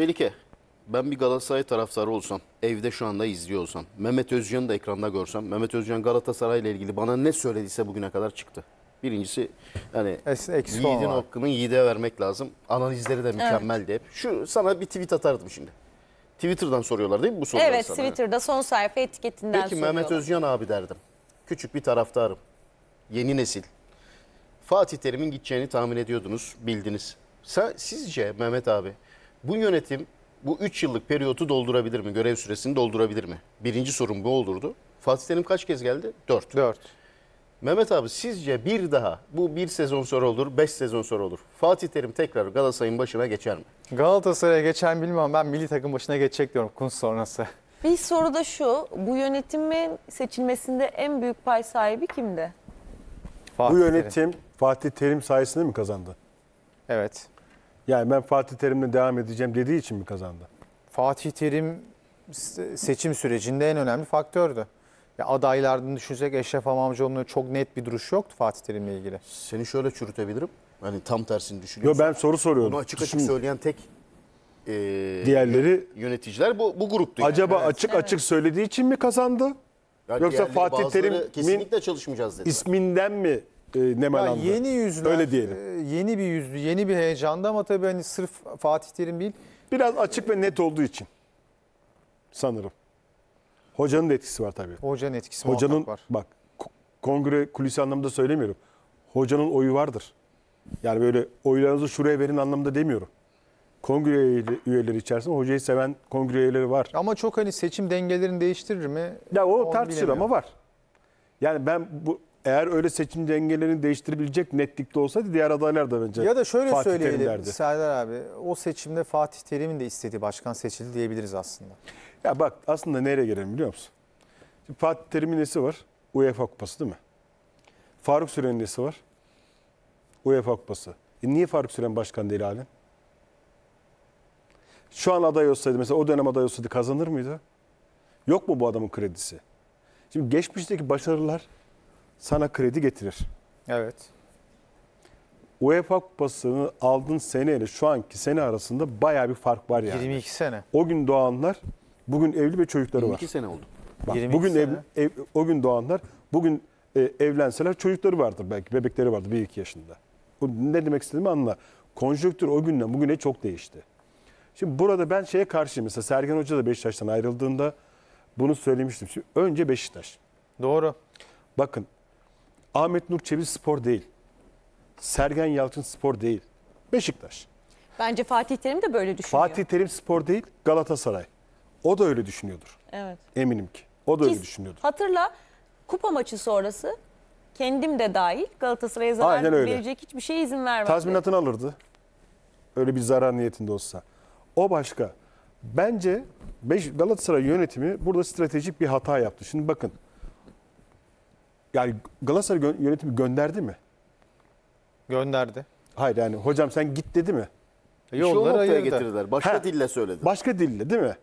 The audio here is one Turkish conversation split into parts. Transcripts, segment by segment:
Melike, ben bir Galatasaray taraftarı olsam, evde şu anda izliyorsam, Mehmet Özcan'ı da ekranda görsem, Mehmet Özcan Galatasaray ile ilgili bana ne söylediyse bugüne kadar çıktı. Birincisi hani yiğidin hakkını yiğide vermek lazım. Analizleri de mükemmel evet. hep. Şu sana bir tweet atardım şimdi. Twitter'dan soruyorlar değil mi bu soruları Evet sana? Twitter'da son sayfa etiketinden Peki Mehmet Özcan abi derdim. Küçük bir taraftarım. Yeni nesil. Fatih Terim'in gideceğini tahmin ediyordunuz, bildiniz. sizce Mehmet abi bu yönetim bu 3 yıllık periyotu doldurabilir mi? Görev süresini doldurabilir mi? Birinci sorun bu olurdu. Fatih Terim kaç kez geldi? 4. 4. Mehmet abi sizce bir daha bu bir sezon sonra olur, beş sezon sonra olur. Fatih Terim tekrar Galatasaray'ın başına geçer mi? Galatasaray'a geçen bilmem ben milli takım başına geçecek diyorum Kun sonrası. Bir soru da şu, bu yönetimin seçilmesinde en büyük pay sahibi kimdi? Fatih bu yönetim Terim. Fatih Terim sayesinde mi kazandı? Evet. Yani ben Fatih Terim'le devam edeceğim dediği için mi kazandı? Fatih Terim seçim sürecinde en önemli faktördü. Ya adaylardan düşünsek Eşref Amamcıoğlu'nun çok net bir duruş yoktu Fatih Terim'le ilgili. Seni şöyle çürütebilirim. Hani tam tersini düşünüyorsun. Yo ben soru soruyorum. Bunu açık açık Şimdi, söyleyen tek e, diğerleri yöneticiler bu bu gruptu. Yani. Acaba evet. açık evet. açık söylediği için mi kazandı? Yani Yoksa Fatih Terim kesinlikle çalışmayacağız dedi. İsminden mi e, nemalandı. yeni yüzler. Öyle diyelim. E, yeni bir yüzdü, yeni bir heyecanda ama tabii hani sırf Fatih Terim değil. Biraz açık ve net olduğu için sanırım. Hocanın da etkisi var tabii. Hocanın etkisi Hocanın, var. Bak kongre kulisi anlamında söylemiyorum. Hocanın oyu vardır. Yani böyle oylarınızı şuraya verin anlamında demiyorum. Kongre üyeleri içerisinde hocayı seven kongre üyeleri var. Ama çok hani seçim dengelerini değiştirir mi? Ya o tartışılır ama var. Yani ben bu eğer öyle seçim dengelerini değiştirebilecek netlikte olsaydı diğer adaylar da bence Ya da şöyle Fatih söyleyelim Serdar abi o seçimde Fatih Terim'in de istediği başkan seçildi diyebiliriz aslında. Ya bak aslında nereye gelelim biliyor musun? Şimdi Fatih Terim'in nesi var? UEFA Kupası değil mi? Faruk Süren'in nesi var? UEFA Kupası. E niye Faruk Süren başkan değil halen? Şu an aday olsaydı mesela o dönem aday olsaydı kazanır mıydı? Yok mu bu adamın kredisi? Şimdi geçmişteki başarılar sana kredi getirir. Evet. UEFA Kupası'nı aldın seneyle şu anki sene arasında bayağı bir fark var yani. 22 sene. O gün doğanlar bugün evli ve çocukları 22 var. 22 sene oldu. Bak, 22 bugün sene. Ev, ev, o gün doğanlar bugün e, evlenseler çocukları vardır belki bebekleri vardır bir iki yaşında. Bu ne demek istediğimi anla. Konjonktür o günden bugüne çok değişti. Şimdi burada ben şeye karşıyım. Mesela Sergen Hoca da Beşiktaş'tan ayrıldığında bunu söylemiştim. Şimdi önce Beşiktaş. Doğru. Bakın Ahmet Nur Çeviz spor değil. Sergen Yalçın spor değil. Beşiktaş. Bence Fatih Terim de böyle düşünüyor. Fatih Terim spor değil Galatasaray. O da öyle düşünüyordur. Evet. Eminim ki. O da Ki öyle düşünüyordur. Hatırla kupa maçı sonrası kendim de dahil Galatasaray'a Aynen zarar öyle. verecek hiçbir şeye izin vermedi. Tazminatını alırdı. Öyle bir zarar niyetinde olsa. O başka. Bence Galatasaray yönetimi burada stratejik bir hata yaptı. Şimdi bakın yani Galatasaray yönetimi gönderdi mi? Gönderdi. Hayır yani hocam sen git dedi mi? İşi e, o ayırdı. getirdiler. Başka Ha. dille söyledi. Başka dille değil mi?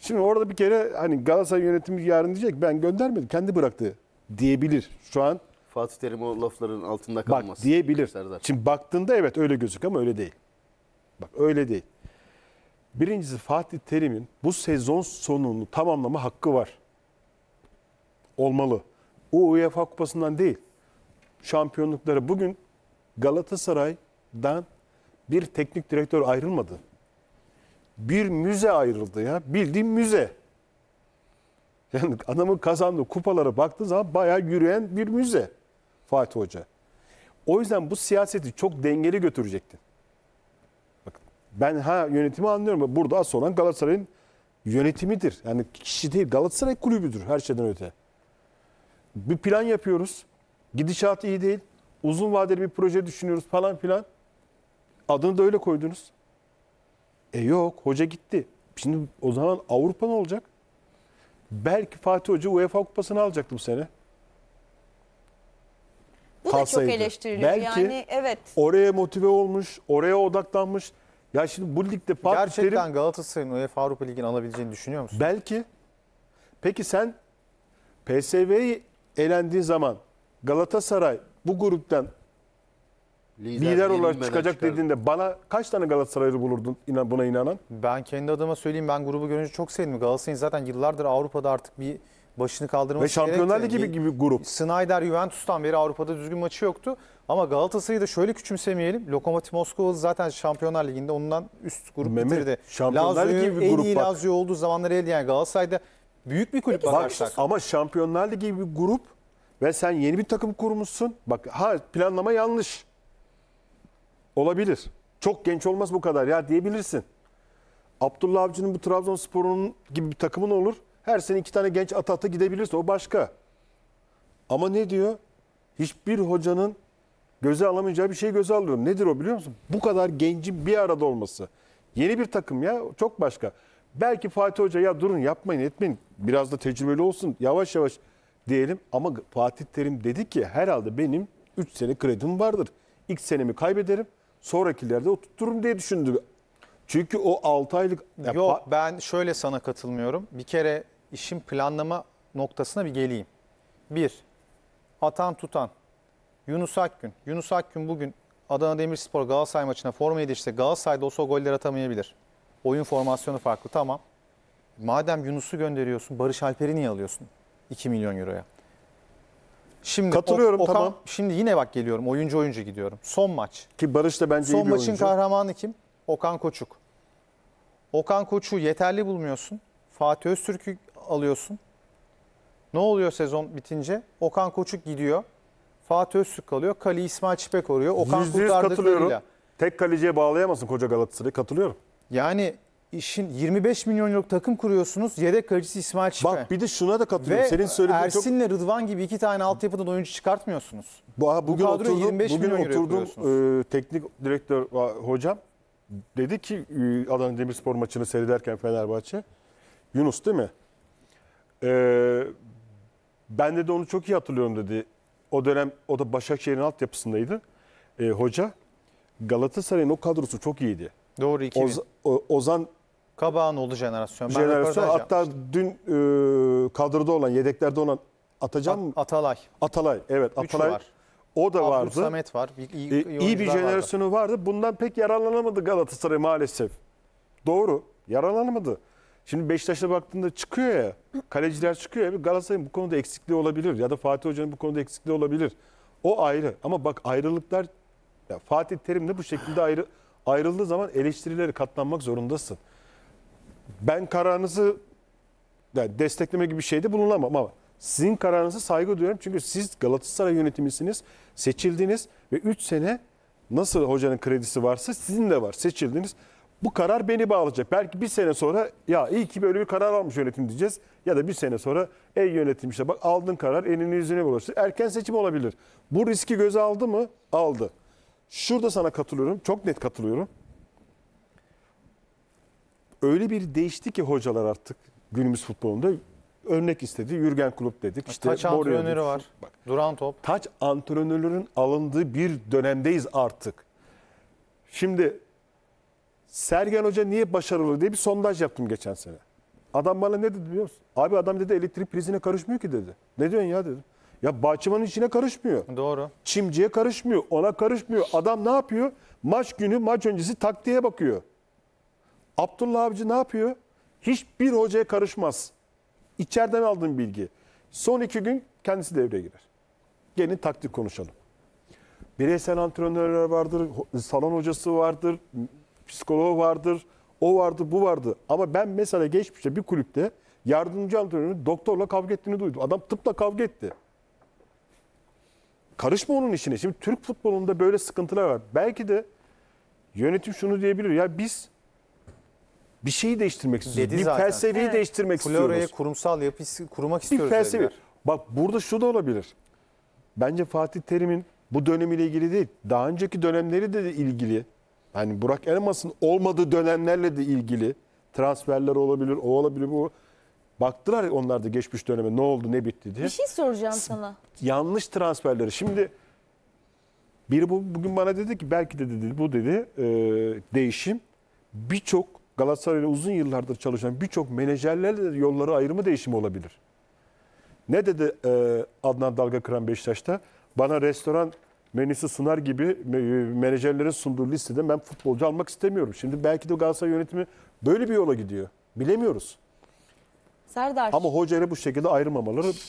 Şimdi orada bir kere hani Galatasaray yönetimi yarın diyecek ben göndermedim kendi bıraktı diyebilir şu an. Fatih Terim o lafların altında Bak kalmasın. diyebilir. Serdar. Şimdi baktığında evet öyle gözük ama öyle değil. Bak öyle değil. Birincisi Fatih Terim'in bu sezon sonunu tamamlama hakkı var. Olmalı. O UEFA Kupası'ndan değil. Şampiyonlukları bugün Galatasaray'dan bir teknik direktör ayrılmadı. Bir müze ayrıldı ya. Bildiğim müze. Yani adamın kazandığı kupalara baktığın zaman bayağı yürüyen bir müze Fatih Hoca. O yüzden bu siyaseti çok dengeli götürecektin. Bakın ben ha yönetimi anlıyorum. Burada asıl olan Galatasaray'ın yönetimidir. Yani kişi değil Galatasaray kulübüdür her şeyden öte bir plan yapıyoruz. Gidişat iyi değil. Uzun vadeli bir proje düşünüyoruz falan filan. Adını da öyle koydunuz. E yok hoca gitti. Şimdi o zaman Avrupa ne olacak? Belki Fatih Hoca UEFA Kupası'nı alacaktı bu sene. Bu Kalsaydı. da çok eleştiriliyor. Belki yani, evet. oraya motive olmuş, oraya odaklanmış. Ya şimdi bu ligde Fatih Gerçekten Terim, Galatasaray'ın UEFA Avrupa Ligi'ni alabileceğini düşünüyor musun? Belki. Peki sen PSV'yi elendiği zaman Galatasaray bu gruptan lider, lider olarak çıkacak çıkar. dediğinde bana kaç tane Galatasaraylı bulurdun inan, buna inanan? Ben kendi adıma söyleyeyim ben grubu görünce çok sevdim. Galatasaray'ın zaten yıllardır Avrupa'da artık bir başını kaldırması Ve Şampiyonlar Ligi gibi, gibi grup. Snyder Juventus'tan beri Avrupa'da düzgün maçı yoktu. Ama Galatasaray'ı da şöyle küçümsemeyelim. Lokomotiv Moskova zaten Şampiyonlar Ligi'nde ondan üst grup Mehmet, bitirdi. Şampiyonlar Lazio, Ligi gibi en grup iyi bak. Lazio olduğu zamanları elleyen Galatasaray'da Büyük bir kulüp Peki, bakarsak. Şey ama Şampiyonlar Ligi gibi bir grup ve sen yeni bir takım kurmuşsun. Bak ha planlama yanlış. Olabilir. Çok genç olmaz bu kadar ya diyebilirsin. Abdullah Avcı'nın bu Trabzonspor'un gibi bir takımın olur. Her sene iki tane genç ata ata gidebilirse o başka. Ama ne diyor? Hiçbir hocanın göze alamayacağı bir şey göze alıyorum. Nedir o biliyor musun? Bu kadar gencin bir arada olması. Yeni bir takım ya çok başka. Belki Fatih Hoca ya durun yapmayın etmeyin biraz da tecrübeli olsun yavaş yavaş diyelim. Ama Fatih Terim dedi ki herhalde benim 3 sene kredim vardır. İlk senemi kaybederim sonrakilerde oturturum diye düşündü. Çünkü o 6 aylık... Yok ben şöyle sana katılmıyorum. Bir kere işin planlama noktasına bir geleyim. Bir, atan tutan. Yunus Akgün. Yunus Akgün bugün Adana Demirspor Galatasaray maçına forma yedişse Galatasaray'da olsa o golleri atamayabilir. Oyun formasyonu farklı tamam. Madem Yunus'u gönderiyorsun Barış Alper'i niye alıyorsun 2 milyon euroya? Şimdi Katılıyorum Okan, tamam. Şimdi yine bak geliyorum oyuncu oyuncu gidiyorum. Son maç. Ki Barış da bence Son iyi bir oyuncu. maçın kahramanı kim? Okan Koçuk. Okan Koçu yeterli bulmuyorsun. Fatih Öztürk'ü alıyorsun. Ne oluyor sezon bitince? Okan Koçuk gidiyor. Fatih Öztürk kalıyor. Kali İsmail Çipek oruyor. Okan %100 katılıyorum. Tek kaleciye bağlayamazsın koca Galatasaray'ı. Katılıyorum. Yani işin 25 milyon euroluk takım kuruyorsunuz. Yedek kalecisi İsmail Çipe. Bak bir de şuna da katılıyorum. Ve Senin söylediğin Ersin çok... Rıdvan gibi iki tane altyapıdan oyuncu çıkartmıyorsunuz. Bu, bugün Bu oturdum, 25 bugün oturdum e, teknik direktör hocam dedi ki e, Adana Demirspor maçını seyrederken Fenerbahçe. Yunus değil mi? E, ben de onu çok iyi hatırlıyorum dedi. O dönem o da Başakşehir'in altyapısındaydı. E, hoca Galatasaray'ın o kadrosu çok iyiydi. Doğru iki. Ozan Kabağanoğlu jenerasyon. Ben jenerasyon. Hatta dün e, kadroda olan, yedeklerde olan atacağım At, Atalay. Atalay evet. Üç Atalay. Var. O da Abdül vardı. Samet var. Bir, iyi, e, iyi, iyi bir jenerasyonu vardı. vardı. Bundan pek yararlanamadı Galatasaray maalesef. Doğru. Yararlanamadı. Şimdi Beşiktaş'a baktığında çıkıyor ya. Kaleciler çıkıyor ya. Galatasaray'ın bu konuda eksikliği olabilir. Ya da Fatih Hoca'nın bu konuda eksikliği olabilir. O ayrı. Ama bak ayrılıklar ya Fatih Terim de bu şekilde ayrı ayrıldığı zaman eleştirileri katlanmak zorundasın. Ben kararınızı yani destekleme gibi bir şeyde bulunamam ama sizin kararınıza saygı duyuyorum. Çünkü siz Galatasaray yönetimisiniz, seçildiniz ve 3 sene nasıl hocanın kredisi varsa sizin de var, seçildiniz. Bu karar beni bağlayacak. Belki bir sene sonra ya iyi ki böyle bir karar almış yönetim diyeceğiz. Ya da bir sene sonra ey yönetim işte bak aldın karar elini yüzüne bulaştır. Erken seçim olabilir. Bu riski göze aldı mı? Aldı. Şurada sana katılıyorum. Çok net katılıyorum. Öyle bir değişti ki hocalar artık günümüz futbolunda örnek istedi. Jürgen Klopp dedik. İşte taç Boreo antrenörü dedik. var. Bak, Duran top. Taç antrenörlerin alındığı bir dönemdeyiz artık. Şimdi Sergen Hoca niye başarılı diye bir sondaj yaptım geçen sene. Adam bana ne dedi biliyor musun? Abi adam dedi elektrik prizine karışmıyor ki dedi. Ne diyorsun ya dedim. Ya bahçemanın içine karışmıyor. Doğru. Çimci'ye karışmıyor. Ona karışmıyor. Adam ne yapıyor? Maç günü, maç öncesi taktiğe bakıyor. Abdullah abici ne yapıyor? Hiçbir hocaya karışmaz. İçeriden aldığım bilgi. Son iki gün kendisi devreye girer. Gelin taktik konuşalım. Bireysel antrenörler vardır, salon hocası vardır, psikoloğu vardır, o vardı, bu vardı. Ama ben mesela geçmişte bir kulüpte yardımcı antrenörün doktorla kavga ettiğini duydum. Adam tıpla kavga etti karışma onun işine. Şimdi Türk futbolunda böyle sıkıntılar var. Belki de yönetim şunu diyebilir. Ya biz bir şeyi değiştirmek istiyoruz. Dedi bir zaten. felsefeyi evet. değiştirmek Flora'ya istiyoruz. Flora'ya kurumsal yapısı kurmak istiyoruz. Bir felsefe. Dediler. Bak burada şu da olabilir. Bence Fatih Terim'in bu dönemiyle ilgili değil, daha önceki dönemleri de ilgili. Hani Burak Elmas'ın olmadığı dönemlerle de ilgili transferler olabilir, o olabilir, bu Baktılar onlar da geçmiş döneme ne oldu ne bitti diye. Bir şey soracağım sana. Yanlış transferleri. Şimdi biri bu, bugün bana dedi ki belki de dedi bu dedi e, değişim birçok Galatasaray'la uzun yıllardır çalışan birçok menajerlerle yolları ayrımı değişimi olabilir. Ne dedi e, Adnan Dalga Kıran Beşiktaş'ta? Bana restoran menüsü sunar gibi e, menajerlerin sunduğu listede ben futbolcu almak istemiyorum. Şimdi belki de Galatasaray yönetimi böyle bir yola gidiyor. Bilemiyoruz. Serdar. Ama hocayla bu şekilde ayrılmamaları